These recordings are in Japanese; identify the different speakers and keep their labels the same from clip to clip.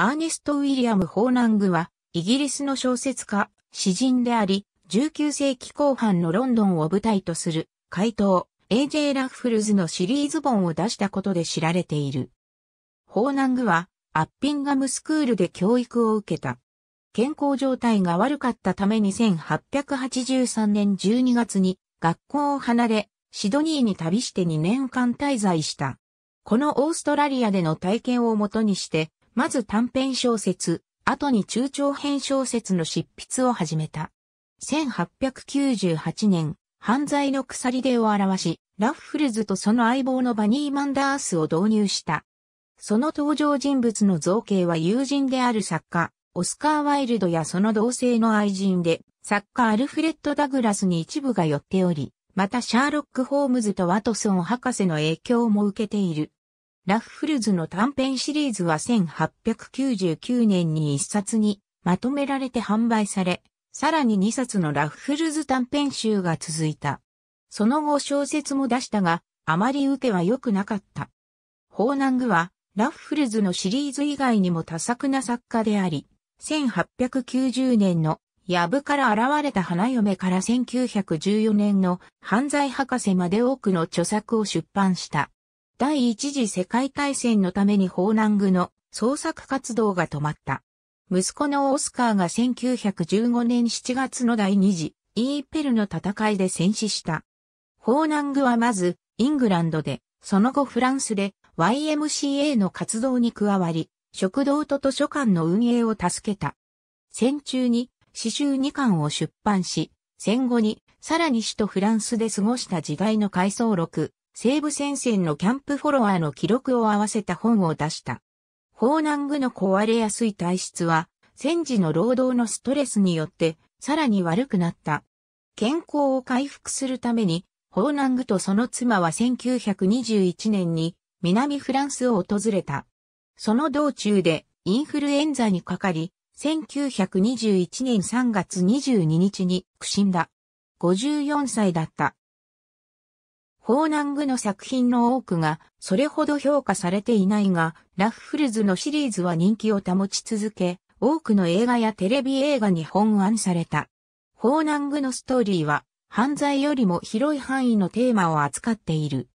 Speaker 1: アーネスト・ウィリアム・ホーナングは、イギリスの小説家、詩人であり、19世紀後半のロンドンを舞台とする、怪盗、A.J. ラッフルズのシリーズ本を出したことで知られている。ホーナングは、アッピンガムスクールで教育を受けた。健康状態が悪かったために1883年12月に学校を離れ、シドニーに旅して2年間滞在した。このオーストラリアでの体験をもとにして、まず短編小説、後に中長編小説の執筆を始めた。1898年、犯罪の鎖でを表し、ラッフルズとその相棒のバニー・マンダースを導入した。その登場人物の造形は友人である作家、オスカー・ワイルドやその同性の愛人で、作家アルフレッド・ダグラスに一部が寄っており、またシャーロック・ホームズとワトソン博士の影響も受けている。ラッフルズの短編シリーズは1899年に1冊にまとめられて販売され、さらに2冊のラッフルズ短編集が続いた。その後小説も出したが、あまり受けは良くなかった。ホーナングは、ラッフルズのシリーズ以外にも多作な作家であり、1890年のヤブから現れた花嫁から1914年の犯罪博士まで多くの著作を出版した。第一次世界大戦のために法南具の創作活動が止まった。息子のオスカーが1915年7月の第二次イーペルの戦いで戦死した。法南具はまずイングランドで、その後フランスで YMCA の活動に加わり、食堂と図書館の運営を助けた。戦中に詩集2巻を出版し、戦後にさらに首都フランスで過ごした時代の回想録、西部戦線のキャンプフォロワーの記録を合わせた本を出した。法南具の壊れやすい体質は、戦時の労働のストレスによって、さらに悪くなった。健康を回復するために、法南具とその妻は1921年に南フランスを訪れた。その道中でインフルエンザにかかり、1921年3月22日に苦心だ。54歳だった。ホーナングの作品の多くがそれほど評価されていないが、ラッフルズのシリーズは人気を保ち続け、多くの映画やテレビ映画に本案された。ホーナングのストーリーは、犯罪よりも広い範囲のテーマを扱っている。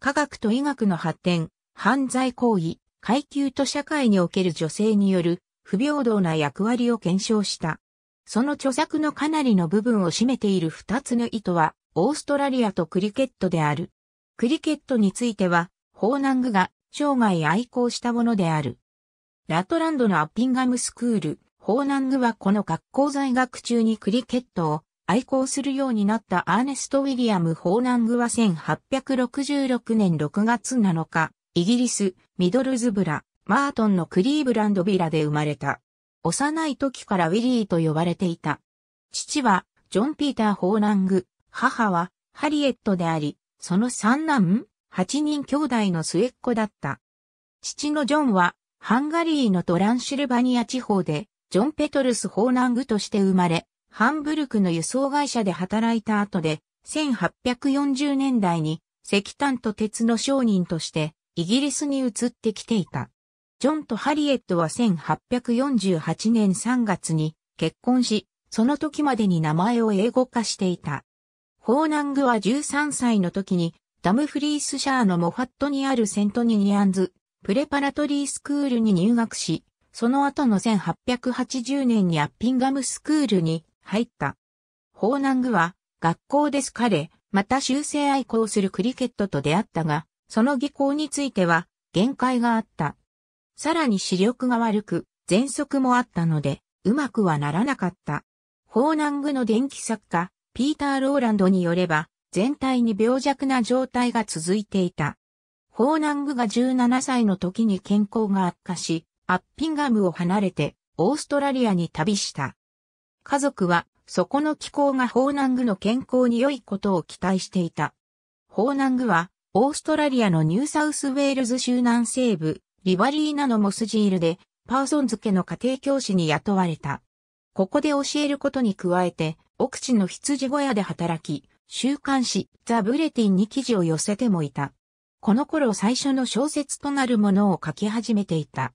Speaker 1: 科学と医学の発展、犯罪行為、階級と社会における女性による不平等な役割を検証した。その著作のかなりの部分を占めている二つの意図は、オーストラリアとクリケットである。クリケットについては、ホーナングが生涯愛好したものである。ラトランドのアッピンガムスクール、ホーナングはこの学校在学中にクリケットを愛好するようになったアーネスト・ウィリアム・ホーナングは1866年6月7日、イギリス、ミドルズブラ、マートンのクリーブランドビラで生まれた。幼い時からウィリーと呼ばれていた。父は、ジョン・ピーター・ホーナング、母はハリエットであり、その三男、八人兄弟の末っ子だった。父のジョンは、ハンガリーのトランシルバニア地方で、ジョン・ペトルス・ホーナングとして生まれ、ハンブルクの輸送会社で働いた後で、1840年代に石炭と鉄の商人としてイギリスに移ってきていた。ジョンとハリエットは1848年3月に結婚し、その時までに名前を英語化していた。ホーナングは13歳の時に、ダムフリースシャーのモファットにあるセントニニアンズ、プレパラトリースクールに入学し、その後の1880年にアッピンガムスクールに入った。ホーナングは、学校で好かれ、また修正愛好するクリケットと出会ったが、その技巧については、限界があった。さらに視力が悪く、喘息もあったので、うまくはならなかった。ホーナングの電気作家、ピーター・ローランドによれば、全体に病弱な状態が続いていた。ホーナングが17歳の時に健康が悪化し、アッピンガムを離れて、オーストラリアに旅した。家族は、そこの気候がホーナングの健康に良いことを期待していた。ホーナングは、オーストラリアのニューサウスウェールズ州南西部、リバリーナのモスジールで、パーソンズ家の家庭教師に雇われた。ここで教えることに加えて、奥地の羊小屋で働き、週刊誌ザ・ブレティンに記事を寄せてもいた。この頃最初の小説となるものを書き始めていた。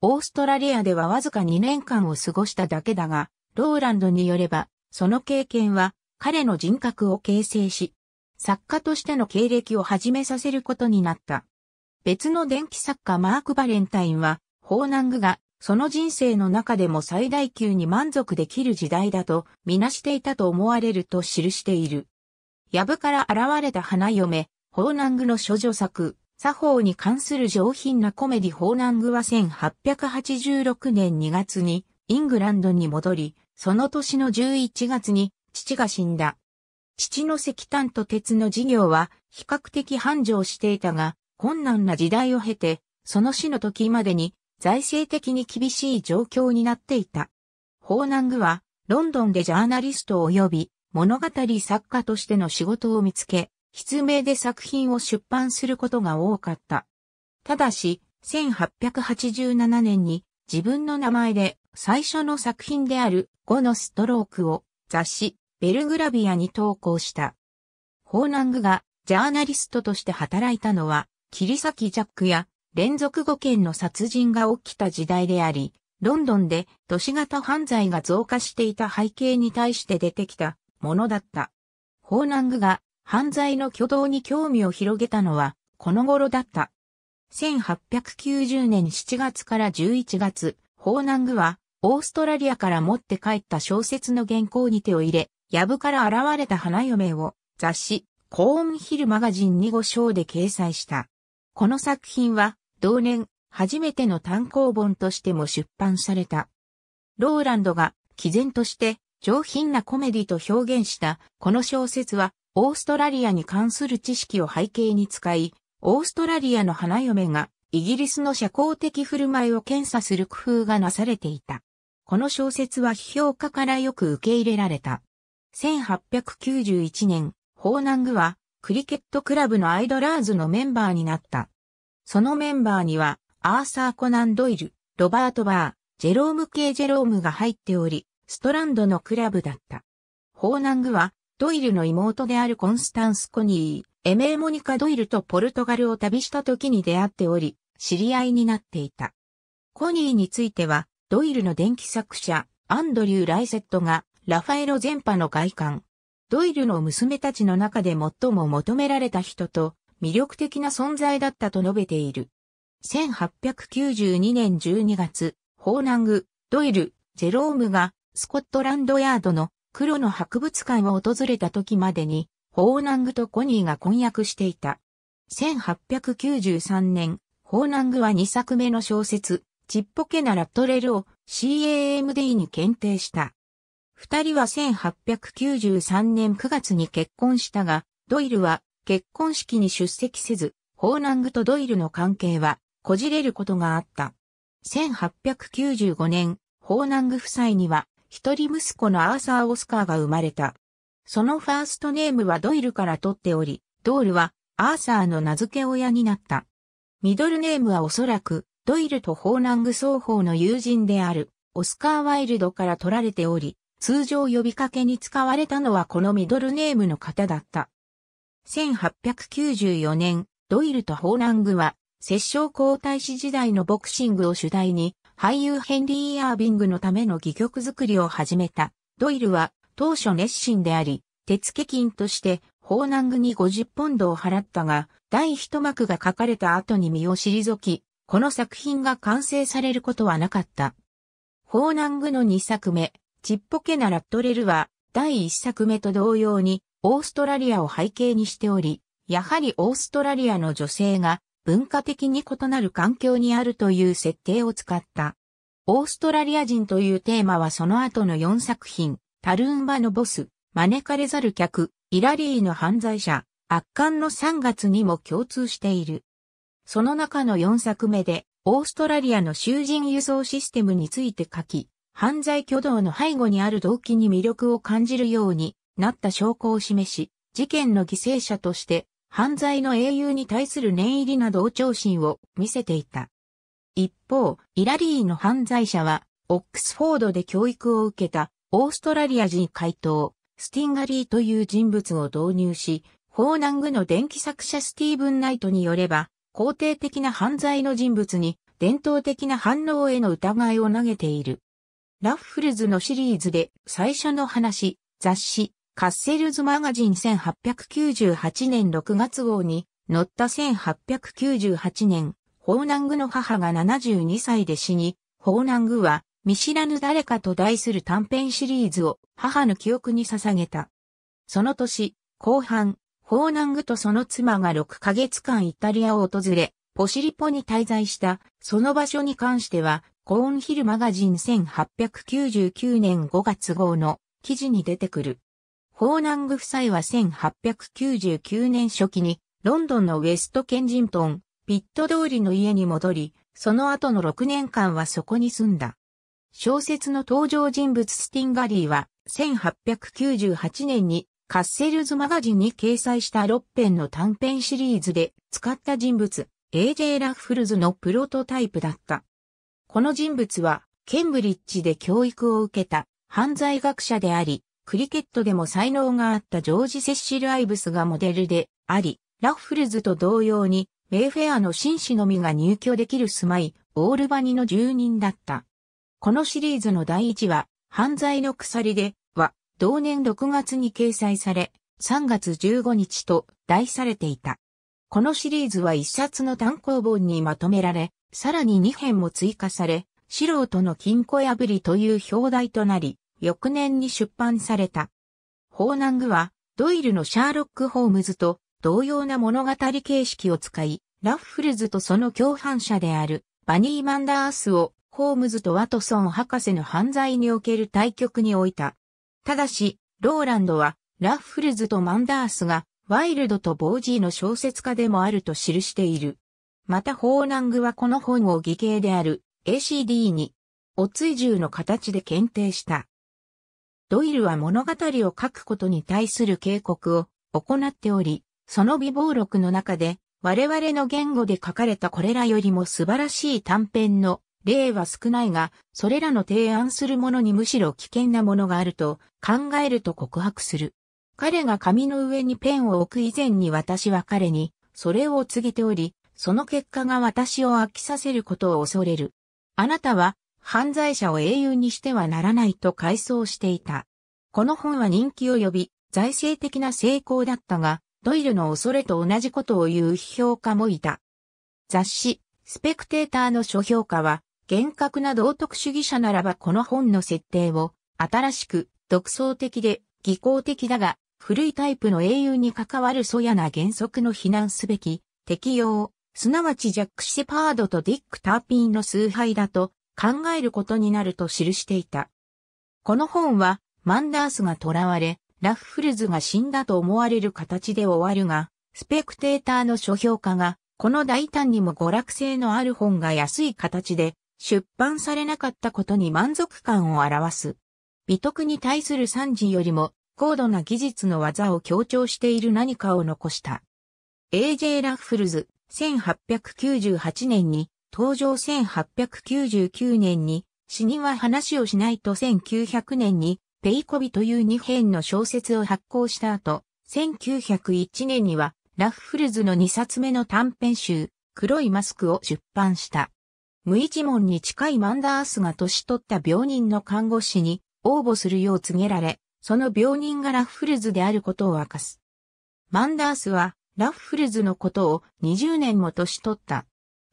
Speaker 1: オーストラリアではわずか2年間を過ごしただけだが、ローランドによれば、その経験は彼の人格を形成し、作家としての経歴を始めさせることになった。別の電気作家マーク・バレンタインは、法南具がその人生の中でも最大級に満足できる時代だとみなしていたと思われると記している。ブから現れた花嫁、法南具の処女作、作法に関する上品なコメディ法南具は1886年2月にイングランドに戻り、その年の11月に父が死んだ。父の石炭と鉄の事業は比較的繁盛していたが、困難な時代を経て、その死の時までに財政的に厳しい状況になっていた。法南グは、ロンドンでジャーナリスト及び物語作家としての仕事を見つけ、筆名で作品を出版することが多かった。ただし、1887年に自分の名前で最初の作品である5のストロークを雑誌ベルグラビアに投稿した。ホーナングがジャーナリストとして働いたのは、切り裂きジャックや連続5件の殺人が起きた時代であり、ロンドンで都市型犯罪が増加していた背景に対して出てきたものだった。法南グが犯罪の挙動に興味を広げたのはこの頃だった。1890年7月から11月、法南グはオーストラリアから持って帰った小説の原稿に手を入れ、ヤブから現れた花嫁を雑誌コーンヒルマガジンに5章で掲載した。この作品は同年、初めての単行本としても出版された。ローランドが、毅然として、上品なコメディと表現した、この小説は、オーストラリアに関する知識を背景に使い、オーストラリアの花嫁が、イギリスの社交的振る舞いを検査する工夫がなされていた。この小説は批評家からよく受け入れられた。1891年、ホーナングは、クリケットクラブのアイドラーズのメンバーになった。そのメンバーには、アーサー・コナン・ドイル、ロバート・バー、ジェローム・ケイ・ジェロームが入っており、ストランドのクラブだった。ホーナングは、ドイルの妹であるコンスタンス・コニー、エメー・モニカ・ドイルとポルトガルを旅した時に出会っており、知り合いになっていた。コニーについては、ドイルの電気作者、アンドリュー・ライセットが、ラファエロゼンパの外観、ドイルの娘たちの中で最も求められた人と魅力的な存在だったと述べている。1892年12月、ホーナング、ドイル、ジェロームがスコットランドヤードの黒の博物館を訪れた時までに、ホーナングとコニーが婚約していた。1893年、ホーナングは2作目の小説、ちっぽけなラトレルを CAMD に検定した。二人は1893年9月に結婚したが、ドイルは結婚式に出席せず、ホーナングとドイルの関係は、こじれることがあった。1895年、ホーナング夫妻には、一人息子のアーサー・オスカーが生まれた。そのファーストネームはドイルから取っており、ドールはアーサーの名付け親になった。ミドルネームはおそらく、ドイルとホーナング双方の友人である、オスカー・ワイルドから取られており、通常呼びかけに使われたのはこのミドルネームの方だった。1894年、ドイルとホーナングは、摂政皇太子時代のボクシングを主題に、俳優ヘンリー・アービングのための戯曲作りを始めた。ドイルは、当初熱心であり、手付金として、ホーナングに50ポンドを払ったが、第一幕が書かれた後に身を退き、この作品が完成されることはなかった。ホーナングの2作目、ちっぽけなラットレルは、第1作目と同様に、オーストラリアを背景にしており、やはりオーストラリアの女性が文化的に異なる環境にあるという設定を使った。オーストラリア人というテーマはその後の4作品、タルーンバのボス、招かれざる客、イラリーの犯罪者、圧巻の3月にも共通している。その中の4作目で、オーストラリアの囚人輸送システムについて書き、犯罪挙動の背後にある動機に魅力を感じるように、なった証拠を示し、事件の犠牲者として犯罪の英雄に対する念入りな同調心を見せていた。一方、イラリーの犯罪者は、オックスフォードで教育を受けたオーストラリア人怪盗、スティンガリーという人物を導入し、法南具の電気作者スティーブン・ナイトによれば、肯定的な犯罪の人物に伝統的な反応への疑いを投げている。ラッフルズのシリーズで最初の話、雑誌、カッセルズマガジン1898年6月号に載った1898年、法南具の母が72歳で死に、法南具は見知らぬ誰かと題する短編シリーズを母の記憶に捧げた。その年、後半、法南具とその妻が6ヶ月間イタリアを訪れ、ポシリポに滞在した、その場所に関しては、コーンヒルマガジン1899年5月号の記事に出てくる。ホーナング夫妻は1899年初期に、ロンドンのウェストケンジントン、ピット通りの家に戻り、その後の6年間はそこに住んだ。小説の登場人物スティンガリーは、1898年にカッセルズマガジンに掲載した6編の短編シリーズで使った人物、AJ ラッフルズのプロトタイプだった。この人物は、ケンブリッジで教育を受けた犯罪学者であり、クリケットでも才能があったジョージ・セッシル・アイブスがモデルであり、ラッフルズと同様に、メイフェアの紳士のみが入居できる住まい、オールバニの住人だった。このシリーズの第1話、犯罪の鎖で、は、同年6月に掲載され、3月15日と題されていた。このシリーズは1冊の単行本にまとめられ、さらに2編も追加され、素人の金庫破りという表題となり、翌年に出版された。法南具は、ドイルのシャーロック・ホームズと同様な物語形式を使い、ラッフルズとその共犯者であるバニー・マンダースをホームズとワトソン博士の犯罪における対局に置いた。ただし、ローランドはラッフルズとマンダースがワイルドとボージーの小説家でもあると記している。また、ホーナングはこの本を義兄である ACD に、お追従の形で検定した。ドイルは物語を書くことに対する警告を行っており、その微暴録の中で、我々の言語で書かれたこれらよりも素晴らしい短編の例は少ないが、それらの提案するものにむしろ危険なものがあると考えると告白する。彼が紙の上にペンを置く以前に私は彼にそれを告げており、その結果が私を飽きさせることを恐れる。あなたは犯罪者を英雄にしてはならないと回想していた。この本は人気を呼び、財政的な成功だったが、ドイルの恐れと同じことを言う批評家もいた。雑誌、スペクテーターの書評家は、厳格な道徳主義者ならばこの本の設定を、新しく、独創的で、技巧的だが、古いタイプの英雄に関わる素やな原則の非難すべき、適用、すなわちジャック・シェパードとディック・ターピンの崇拝だと、考えることになると記していた。この本は、マンダースが囚われ、ラフフルズが死んだと思われる形で終わるが、スペクテーターの書評家が、この大胆にも娯楽性のある本が安い形で出版されなかったことに満足感を表す。美徳に対する賛辞よりも高度な技術の技を強調している何かを残した。A.J. ラッフルズ、1898年に登場1899年に、死には話をしないと1900年に、ペイコビという2編の小説を発行した後、1901年には、ラッフルズの2冊目の短編集、黒いマスクを出版した。無一文に近いマンダースが年取った病人の看護師に応募するよう告げられ、その病人がラッフルズであることを明かす。マンダースはラッフルズのことを20年も年取った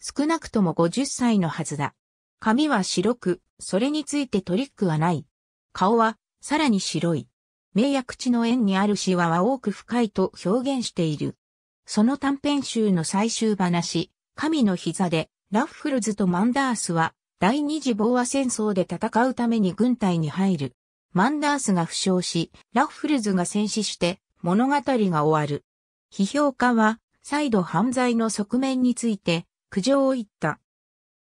Speaker 1: 少なくとも50歳のはずだ。髪は白く、それについてトリックはない。顔は、さらに白い。目や口の縁にあるシワは多く深いと表現している。その短編集の最終話、神の膝で、ラッフルズとマンダースは、第二次防和戦争で戦うために軍隊に入る。マンダースが負傷し、ラッフルズが戦死して、物語が終わる。批評家は、再度犯罪の側面について、苦情を言った。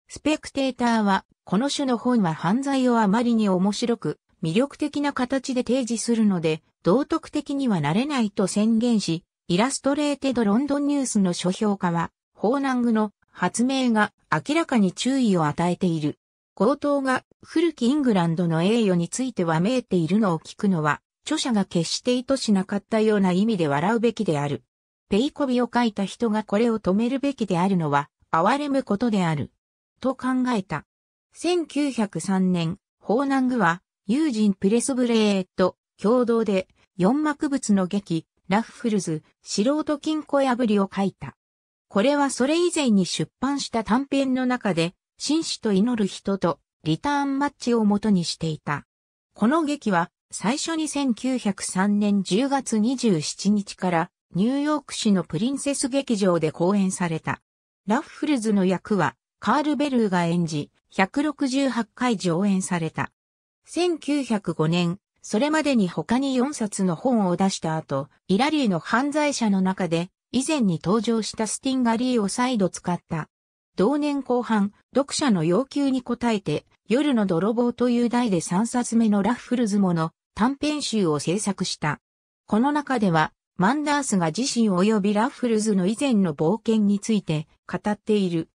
Speaker 1: スペクテーターは、この種の本は犯罪をあまりに面白く、魅力的な形で提示するので、道徳的にはなれないと宣言し、イラストレーテッドロンドンニュースの書評家は、法南具の発明が明らかに注意を与えている。強盗が古きイングランドの栄誉についてはめいているのを聞くのは、著者が決して意図しなかったような意味で笑うべきである。ペイコビを書いた人がこれを止めるべきであるのは、憐れむことである。と考えた。1903年、法南具は、友人プレスブレーと共同で、四幕物の劇、ラフフルズ、素人金庫破りを書いた。これはそれ以前に出版した短編の中で、紳士と祈る人とリターンマッチを元にしていた。この劇は最初に1903年10月27日からニューヨーク市のプリンセス劇場で公演された。ラッフルズの役は、カール・ベルーが演じ、168回上演された。1905年、それまでに他に4冊の本を出した後、イラリーの犯罪者の中で、以前に登場したスティンガリーを再度使った。同年後半、読者の要求に応えて、夜の泥棒という題で3冊目のラッフルズもの短編集を制作した。この中では、マンダースが自身及びラッフルズの以前の冒険について語っている。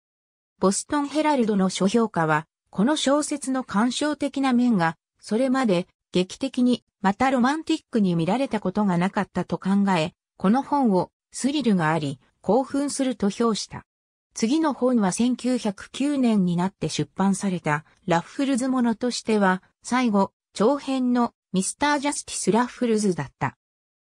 Speaker 1: ボストンヘラルドの書評家は、この小説の感傷的な面が、それまで劇的に、またロマンティックに見られたことがなかったと考え、この本をスリルがあり、興奮すると評した。次の本は1909年になって出版されたラッフルズものとしては、最後、長編のミスター・ジャスティス・ラッフルズだった。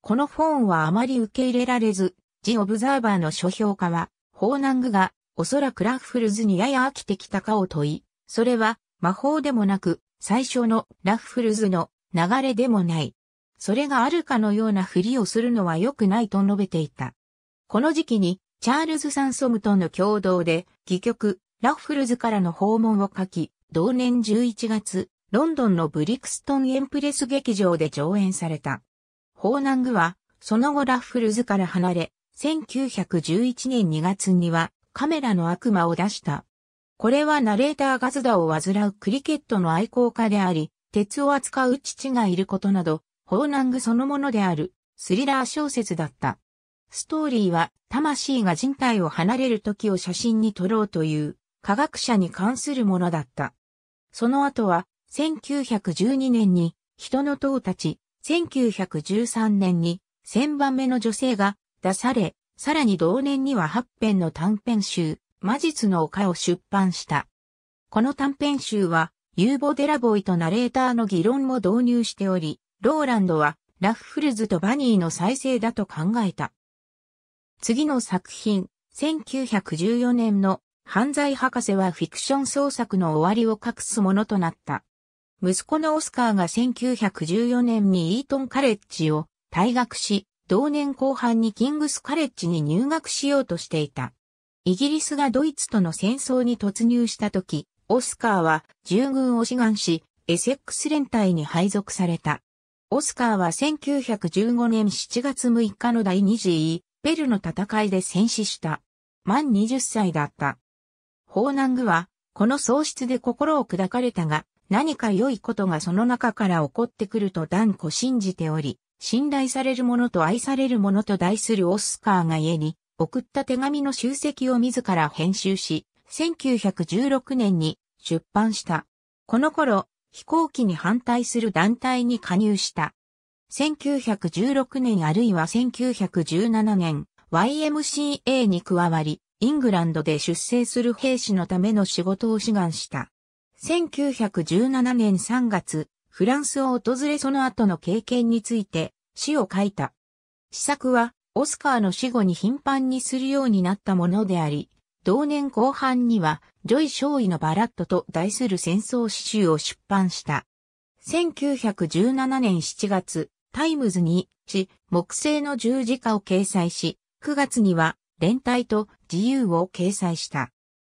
Speaker 1: この本はあまり受け入れられず、ジ・オブザーバーの書評家は、法南具が、おそらくラッフルズにやや飽きてきたかを問い、それは、魔法でもなく、最初のラッフルズの流れでもない。それがあるかのようなふりをするのは良くないと述べていた。この時期に、チャールズ・サンソムとの共同で、戯曲、ラッフルズからの訪問を書き、同年11月、ロンドンのブリクストンエンプレス劇場で上演された。ホーナングは、その後ラッフルズから離れ、1911年2月にはカメラの悪魔を出した。これはナレーターガズダを患うクリケットの愛好家であり、鉄を扱う父がいることなど、ホーナングそのものであるスリラー小説だった。ストーリーは魂が人体を離れる時を写真に撮ろうという科学者に関するものだった。その後は1912年に人の塔たち1913年に1000番目の女性が出され、さらに同年には8編の短編集、魔術の丘を出版した。この短編集は、ユーボ・デラボイとナレーターの議論も導入しており、ローランドはラッフルズとバニーの再生だと考えた。次の作品、1914年の犯罪博士はフィクション創作の終わりを隠すものとなった。息子のオスカーが1914年にイートンカレッジを退学し、同年後半にキングスカレッジに入学しようとしていた。イギリスがドイツとの戦争に突入した時、オスカーは従軍を志願し、エセックス連隊に配属された。オスカーは1915年7月6日の第2次ペルの戦いで戦死した。満20歳だった。法南具は、この喪失で心を砕かれたが、何か良いことがその中から起こってくると断固信じており、信頼される者と愛される者と題するオスカーが家に送った手紙の集積を自ら編集し、1916年に出版した。この頃、飛行機に反対する団体に加入した。1916年あるいは1917年、YMCA に加わり、イングランドで出征する兵士のための仕事を志願した。1917年3月、フランスを訪れその後の経験について詩を書いた。詩作はオスカーの死後に頻繁にするようになったものであり、同年後半にはジョイ・ショーイのバラットと題する戦争詩集を出版した。1917年7月、タイムズに、詩、木製の十字架を掲載し、9月には連帯と自由を掲載した。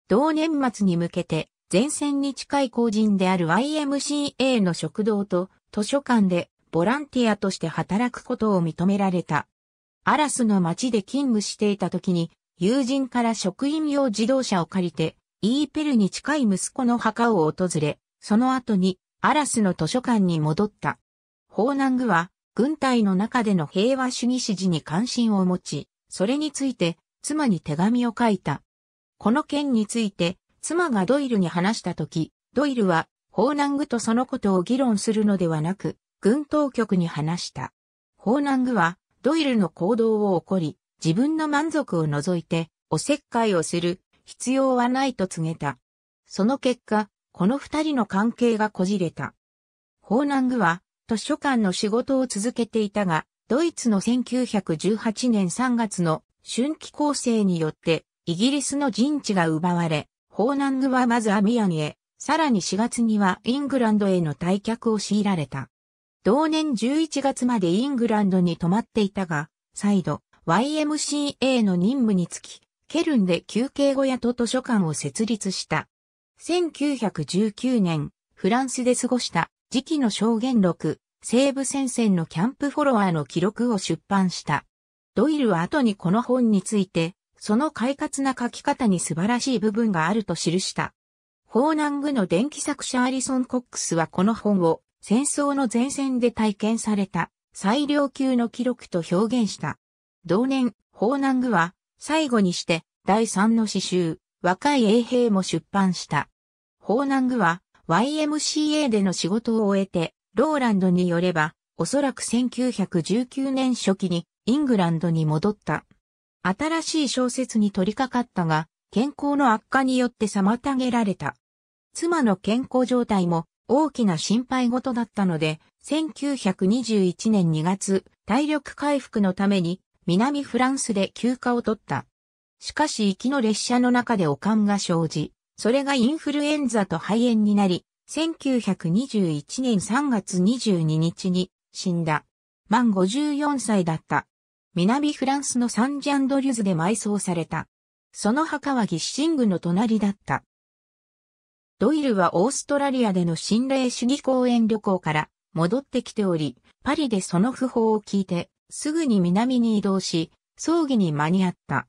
Speaker 1: 同年末に向けて、前線に近い工人である YMCA の食堂と図書館でボランティアとして働くことを認められた。アラスの町で勤務していた時に友人から職員用自動車を借りてイーペルに近い息子の墓を訪れ、その後にアラスの図書館に戻った。法南具は軍隊の中での平和主義支持に関心を持ち、それについて妻に手紙を書いた。この件について妻がドイルに話したとき、ドイルは、法南具とそのことを議論するのではなく、軍当局に話した。法南具は、ドイルの行動を起こり、自分の満足を除いて、おせっかいをする必要はないと告げた。その結果、この二人の関係がこじれた。法南具は、図書館の仕事を続けていたが、ドイツの1918年3月の春季構成によって、イギリスの陣地が奪われ、ホーナングはまずアミアニへ、さらに4月にはイングランドへの退却を強いられた。同年11月までイングランドに泊まっていたが、再度 YMCA の任務につき、ケルンで休憩小屋と図書館を設立した。1919年、フランスで過ごした時期の証言録、西部戦線のキャンプフォロワーの記録を出版した。ドイルは後にこの本について、その快活な書き方に素晴らしい部分があると記した。法南具の電気作者アリソン・コックスはこの本を戦争の前線で体験された最良級の記録と表現した。同年、法南具は最後にして第3の詩集、若い衛兵も出版した。法南具は YMCA での仕事を終えて、ローランドによれば、おそらく1919年初期にイングランドに戻った。新しい小説に取り掛かったが、健康の悪化によって妨げられた。妻の健康状態も大きな心配事だったので、1921年2月、体力回復のために南フランスで休暇を取った。しかし行きの列車の中でおかんが生じ、それがインフルエンザと肺炎になり、1921年3月22日に死んだ。満54歳だった。南フランスのサンジャンドリューズで埋葬された。その墓はギッシングの隣だった。ドイルはオーストラリアでの心霊主義公園旅行から戻ってきており、パリでその訃報を聞いて、すぐに南に移動し、葬儀に間に合った。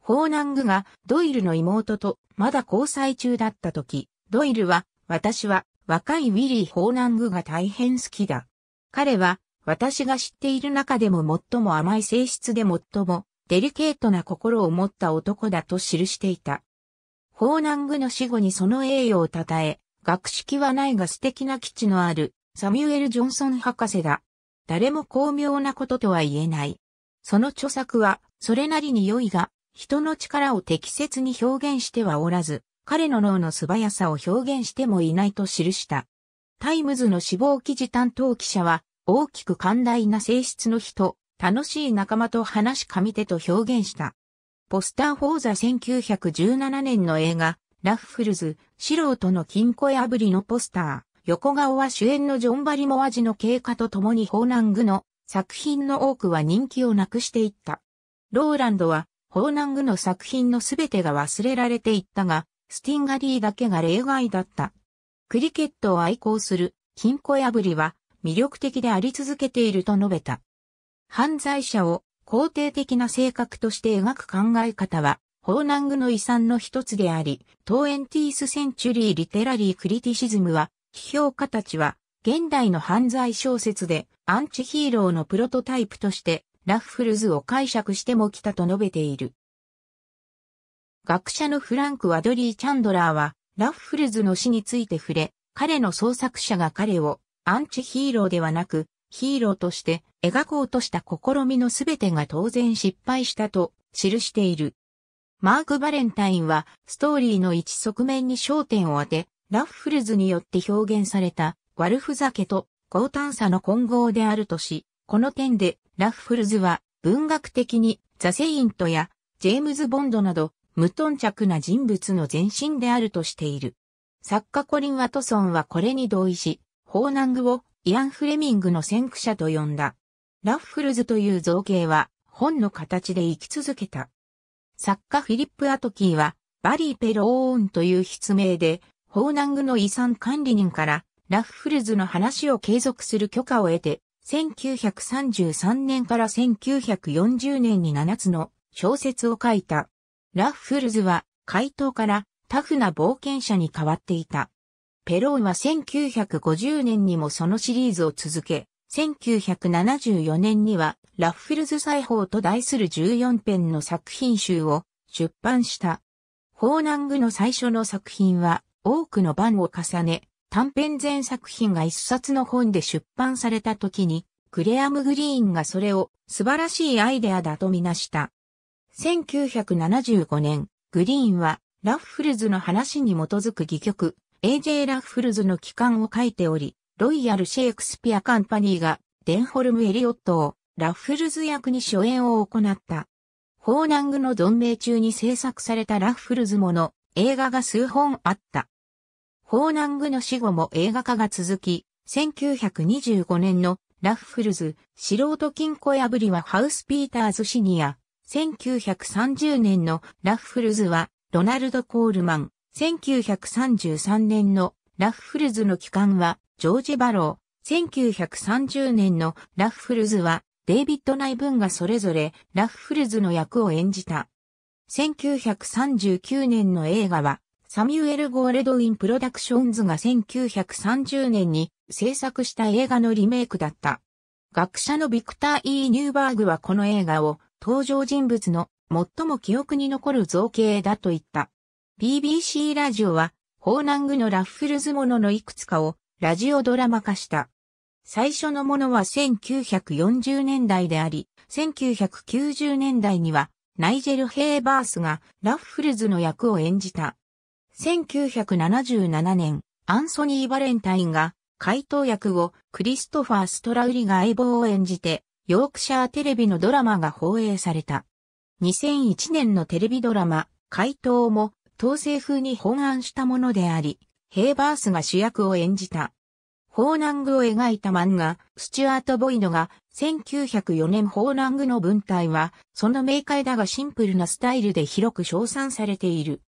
Speaker 1: ホーナングがドイルの妹とまだ交際中だった時、ドイルは、私は若いウィリー・ホーナングが大変好きだ。彼は私が知っている中でも最も甘い性質で最もデリケートな心を持った男だと記していた。法南具の死後にその栄誉を称え、学識はないが素敵な基地のあるサミュエル・ジョンソン博士だ。誰も巧妙なこととは言えない。その著作はそれなりに良いが、人の力を適切に表現してはおらず、彼の脳の素早さを表現してもいないと記した。タイムズの死亡記事担当記者は、大きく寛大な性質の人、楽しい仲間と話しみ手と表現した。ポスター・フォーザ1917年の映画、ラッフルズ、素人の金庫破りのポスター、横顔は主演のジョン・バリモアジの経過とともに放南具の作品の多くは人気をなくしていった。ローランドは、放南具の作品のすべてが忘れられていったが、スティンガリーだけが例外だった。クリケットを愛好する、金庫破りは、魅力的であり続けていると述べた。犯罪者を肯定的な性格として描く考え方は、法南具の遺産の一つであり、トーエンティース・センチュリー・リテラリー・クリティシズムは、批評家たちは、現代の犯罪小説で、アンチヒーローのプロトタイプとして、ラッフルズを解釈しても来たと述べている。学者のフランク・ワドリー・チャンドラーは、ラッフルズの死について触れ、彼の創作者が彼をアンチヒーローではなく、ヒーローとして描こうとした試みのすべてが当然失敗したと記している。マーク・バレンタインはストーリーの一側面に焦点を当て、ラッフルズによって表現された悪ふざけと高単差の混合であるとし、この点でラッフルズは文学的にザ・セイントやジェームズ・ボンドなど無頓着な人物の前身であるとしている。作家コリン・ワトソンはこれに同意し、ホーナングをイアン・フレミングの先駆者と呼んだ。ラッフルズという造形は本の形で生き続けた。作家フィリップ・アトキーはバリー・ペローンという筆名で、ホーナングの遺産管理人からラッフルズの話を継続する許可を得て、1933年から1940年に7つの小説を書いた。ラッフルズは回答からタフな冒険者に変わっていた。ペロンは1950年にもそのシリーズを続け、1974年にはラッフィルズ裁縫と題する14編の作品集を出版した。法南具の最初の作品は多くの版を重ね、短編全作品が一冊の本で出版された時に、クレアム・グリーンがそれを素晴らしいアイデアだとみなした。1975年、グリーンはラッフルズの話に基づく戯曲、AJ ラッフルズの帰還を書いており、ロイヤル・シェイクスピア・カンパニーがデンホルム・エリオットをラッフルズ役に初演を行った。ホーナングの存命中に制作されたラッフルズもの映画が数本あった。ホーナングの死後も映画化が続き、1925年のラッフルズ、素人金庫破りはハウス・ピーターズ・シニア、1930年のラッフルズはロナルド・コールマン、1933年のラッフルズの帰還はジョージ・バロー。1930年のラッフルズはデイビッド・ナイブンがそれぞれラッフルズの役を演じた。1939年の映画はサミュエル・ゴールド・イン・プロダクションズが1930年に制作した映画のリメイクだった。学者のビクター・ E・ ニューバーグはこの映画を登場人物の最も記憶に残る造形だと言った。BBC ラジオは、法南具のラッフルズもののいくつかをラジオドラマ化した。最初のものは1940年代であり、1990年代にはナイジェル・ヘーバースがラッフルズの役を演じた。1977年、アンソニー・バレンタインが回答役をクリストファー・ストラウリが相棒を演じて、ヨークシャーテレビのドラマが放映された。2001年のテレビドラマ、回答も統制風に本案したものであり、ヘーバースが主役を演じた。法南具を描いた漫画、スチュアート・ボイドが、1904年法南具の文体は、その明快だがシンプルなスタイルで広く称賛されている。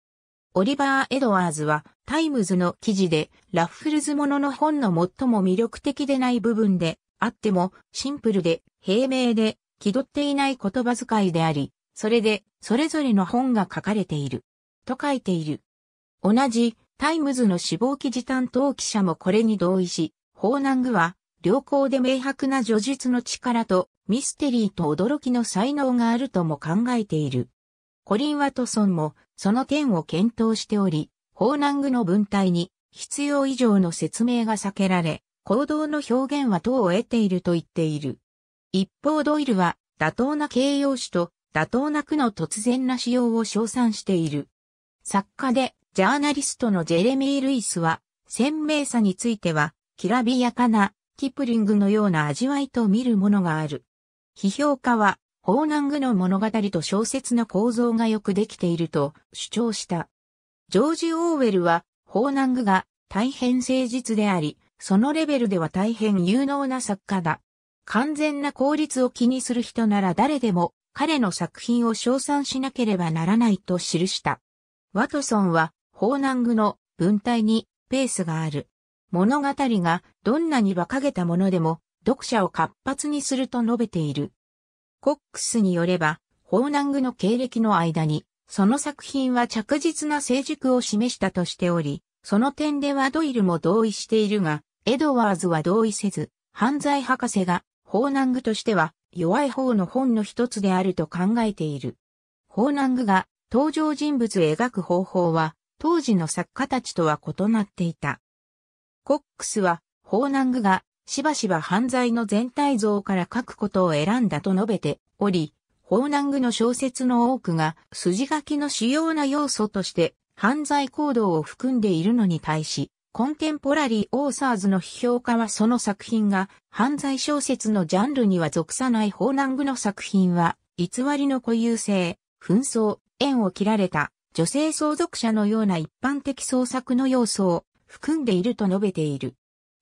Speaker 1: オリバー・エドワーズは、タイムズの記事で、ラッフルズものの本の最も魅力的でない部分で、あっても、シンプルで、平明で、気取っていない言葉遣いであり、それで、それぞれの本が書かれている。と書いている。同じタイムズの死亡記事担当記者もこれに同意し、法南具は良好で明白な叙述の力とミステリーと驚きの才能があるとも考えている。コリン・ワトソンもその点を検討しており、法南具の文体に必要以上の説明が避けられ、行動の表現は等を得ていると言っている。一方ドイルは妥当な形容詞と妥当な句の突然な使用を称賛している。作家でジャーナリストのジェレミー・ルイスは、鮮明さについては、きらびやかな、キプリングのような味わいと見るものがある。批評家は、ホーナングの物語と小説の構造がよくできていると主張した。ジョージ・オーウェルは、ホーナングが大変誠実であり、そのレベルでは大変有能な作家だ。完全な効率を気にする人なら誰でも彼の作品を称賛しなければならないと記した。ワトソンは、法南具の文体にペースがある。物語がどんなに馬鹿げたものでも、読者を活発にすると述べている。コックスによれば、法南具の経歴の間に、その作品は着実な成熟を示したとしており、その点ではドイルも同意しているが、エドワーズは同意せず、犯罪博士が、法南具としては弱い方の本の一つであると考えている。法南具が登場人物を描く方法は、当時の作家たちとは異なっていた。コックスは、法南具が、しばしば犯罪の全体像から書くことを選んだと述べており、法南具の小説の多くが筋書きの主要な要素として犯罪行動を含んでいるのに対し、コンテンポラリー・オーサーズの批評家はその作品が犯罪小説のジャンルには属さない法南具の作品は偽りの固有性、紛争、縁を切られた女性相続者のような一般的創作の要素を含んでいると述べている。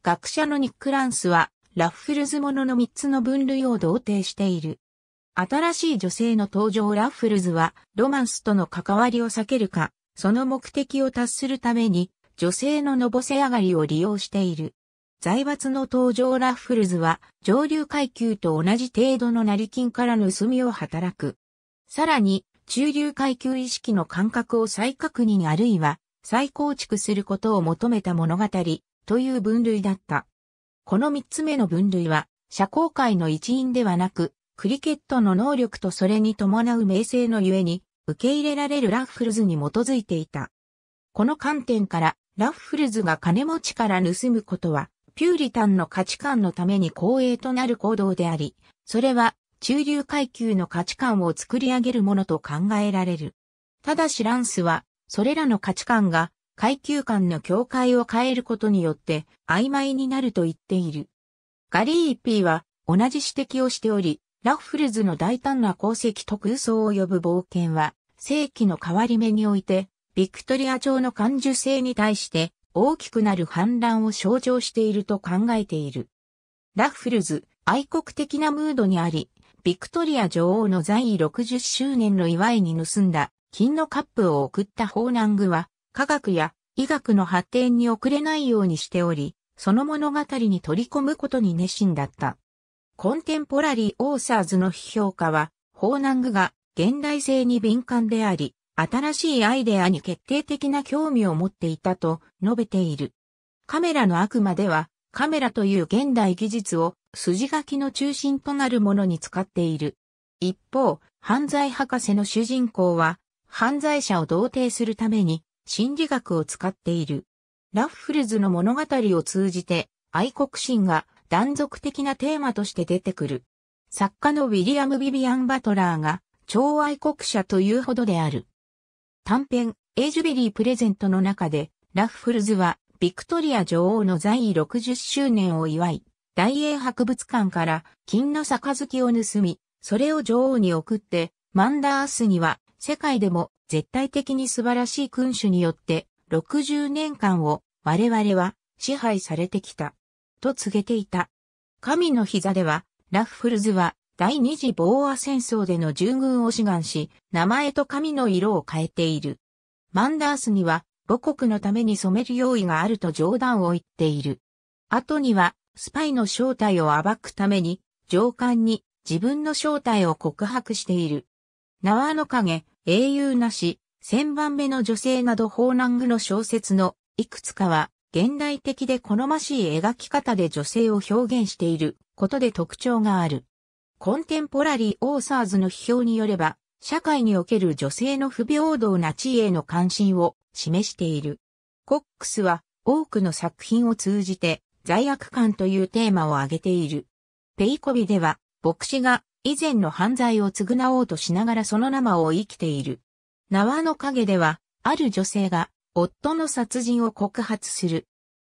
Speaker 1: 学者のニック・ランスは、ラッフルズものの3つの分類を同定している。新しい女性の登場ラッフルズは、ロマンスとの関わりを避けるか、その目的を達するために、女性ののぼせ上がりを利用している。財閥の登場ラッフルズは、上流階級と同じ程度の成金から盗みを働く。さらに、中流階級意識の感覚を再確認あるいは再構築することを求めた物語という分類だった。この三つ目の分類は社交界の一員ではなくクリケットの能力とそれに伴う名声のゆえに受け入れられるラッフルズに基づいていた。この観点からラッフルズが金持ちから盗むことはピューリタンの価値観のために光栄となる行動であり、それは中流階級の価値観を作り上げるものと考えられる。ただしランスは、それらの価値観が階級間の境界を変えることによって曖昧になると言っている。ガリー・ピーは同じ指摘をしており、ラッフルズの大胆な功績と空想を呼ぶ冒険は、世紀の変わり目において、ビクトリア朝の感受性に対して大きくなる反乱を象徴していると考えている。ラッフルズ、愛国的なムードにあり、ビクトリア女王の在位60周年の祝いに盗んだ金のカップを送った法南具は、科学や医学の発展に遅れないようにしており、その物語に取り込むことに熱心だった。コンテンポラリー・オーサーズの批評家は、法南具が現代性に敏感であり、新しいアイデアに決定的な興味を持っていたと述べている。カメラの悪魔では、カメラという現代技術を筋書きの中心となるものに使っている。一方、犯罪博士の主人公は、犯罪者を同定するために、心理学を使っている。ラッフルズの物語を通じて、愛国心が断続的なテーマとして出てくる。作家のウィリアム・ビビアン・バトラーが、超愛国者というほどである。短編、エイジュビリー・プレゼントの中で、ラッフルズは、ビクトリア女王の在位60周年を祝い、大英博物館から金の杯を盗み、それを女王に送って、マンダースには世界でも絶対的に素晴らしい君主によって60年間を我々は支配されてきた。と告げていた。神の膝では、ラッフルズは第二次ボーア戦争での従軍を志願し、名前と神の色を変えている。マンダースには母国のために染める用意があると冗談を言っている。後にはスパイの正体を暴くために、上官に自分の正体を告白している。縄の影、英雄なし、千番目の女性など法南具の小説のいくつかは現代的で好ましい描き方で女性を表現していることで特徴がある。コンテンポラリー・オーサーズの批評によれば、社会における女性の不平等な地位への関心を示している。コックスは多くの作品を通じて罪悪感というテーマを挙げている。ペイコビでは、牧師が以前の犯罪を償おうとしながらその生を生きている。縄の陰では、ある女性が夫の殺人を告発する。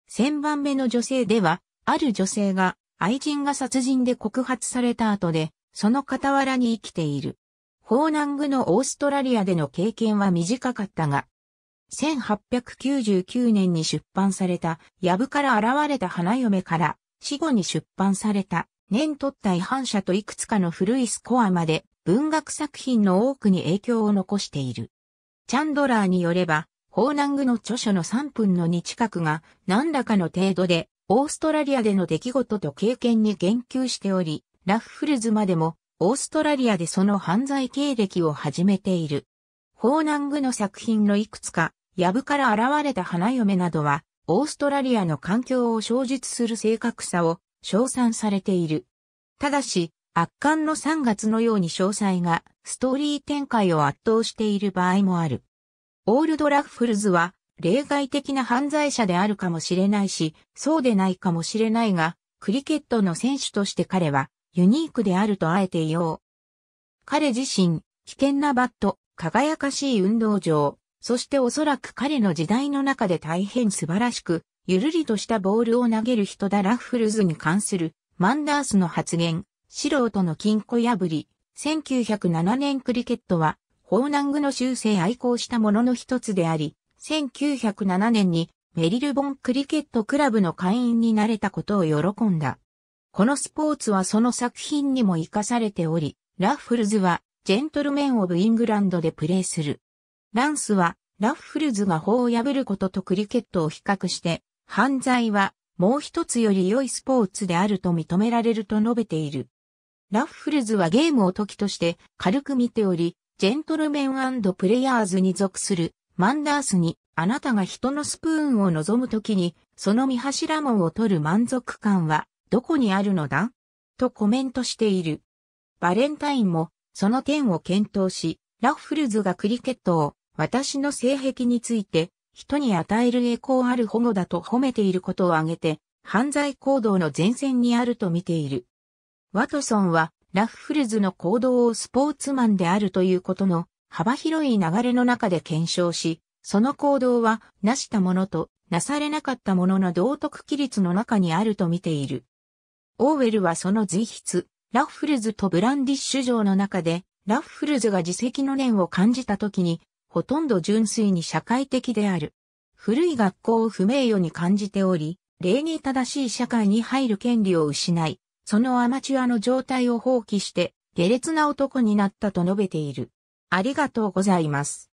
Speaker 1: 千番目の女性では、ある女性が愛人が殺人で告発された後で、その傍らに生きている。法南具のオーストラリアでの経験は短かったが、1899年に出版された、ヤブから現れた花嫁から、死後に出版された、年取った違反者といくつかの古いスコアまで、文学作品の多くに影響を残している。チャンドラーによれば、ホーナングの著書の3分の2近くが、何らかの程度で、オーストラリアでの出来事と経験に言及しており、ラッフルズまでも、オーストラリアでその犯罪経歴を始めている。ホーナングの作品のいくつか、藪から現れた花嫁などは、オーストラリアの環境を小述する正確さを称賛されている。ただし、圧巻の3月のように詳細がストーリー展開を圧倒している場合もある。オールドラッフルズは例外的な犯罪者であるかもしれないし、そうでないかもしれないが、クリケットの選手として彼はユニークであるとあえて言おう。彼自身、危険なバット、輝かしい運動場、そしておそらく彼の時代の中で大変素晴らしく、ゆるりとしたボールを投げる人だラッフルズに関するマンダースの発言、素人の金庫破り、1907年クリケットは、法南具の修正愛好したものの一つであり、1907年にメリルボンクリケットクラブの会員になれたことを喜んだ。このスポーツはその作品にも活かされており、ラッフルズはジェントルメン・オブ・イングランドでプレーする。ランスは、ラッフルズが法を破ることとクリケットを比較して、犯罪はもう一つより良いスポーツであると認められると述べている。ラッフルズはゲームを時として軽く見ており、ジェントルメンプレイヤーズに属するマンダースにあなたが人のスプーンを望む時にその見柱門を取る満足感はどこにあるのだとコメントしている。バレンタインもその点を検討し、ラッフルズがクリケットを私の性癖について、人に与える栄光ある保護だと褒めていることを挙げて、犯罪行動の前線にあると見ている。ワトソンは、ラッフルズの行動をスポーツマンであるということの幅広い流れの中で検証し、その行動は、なしたものと、なされなかったものの道徳規律の中にあると見ている。オーウェルはその随筆、ラッフルズとブランディッシュ城の中で、ラッフルズが自責の念を感じた時に、ほとんど純粋に社会的である。古い学校を不名誉に感じており、礼儀正しい社会に入る権利を失い、そのアマチュアの状態を放棄して、下劣な男になったと述べている。ありがとうございます。